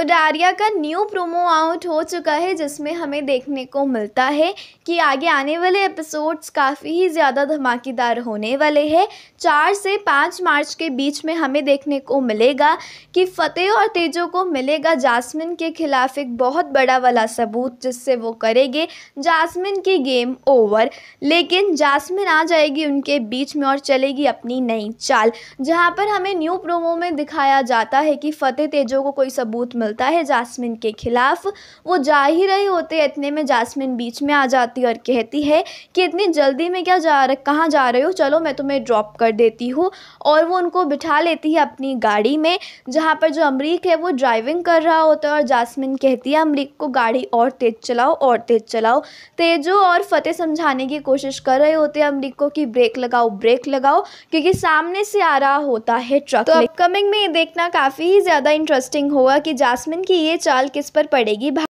उडारिया का new promo out हो चुका है जिसमें हमें देखने को मिलता है कि आगे आने वाले एपिसोड्स काफ़ी ही ज़्यादा धमाकेदार होने वाले हैं चार से पाँच मार्च के बीच में हमें देखने को मिलेगा कि फतेह और तेजो को मिलेगा जासमिन के खिलाफ एक बहुत बड़ा वाला सबूत जिससे वो करेंगे जासमिन की गेम ओवर लेकिन जासमिन आ जाएगी उनके बीच में और चलेगी अपनी नई चाल जहाँ पर हमें न्यू प्रोमो में दिखाया जाता है कि फ़तेह तेजो को कोई सबूत मिल संभलता है जासमिन के ख़िलाफ़ वो जा ही रहे होते इतने में जासमिन बीच में आ जाती और कहती है कि इतनी जल्दी में क्या जा रहा कहाँ जा रहे हो चलो मैं तुम्हें ड्रॉप कर देती हूँ और वो उनको बिठा लेती है अपनी गाड़ी में जहाँ पर जो अमरीक है वो ड्राइविंग कर रहा होता है और जासमिन कहती है अमरीक को गाड़ी और तेज़ चलाओ और तेज़ चलाओ तेजो और फतेह समझाने की कोशिश कर रहे होते हैं अमरीक को कि ब्रेक लगाओ ब्रेक लगाओ क्योंकि सामने से आ रहा होता है ट्रक तो कमिंग में ये देखना काफ़ी ज़्यादा इंटरेस्टिंग होगा कि जा जासमिन की ये चाल किस पर पड़ेगी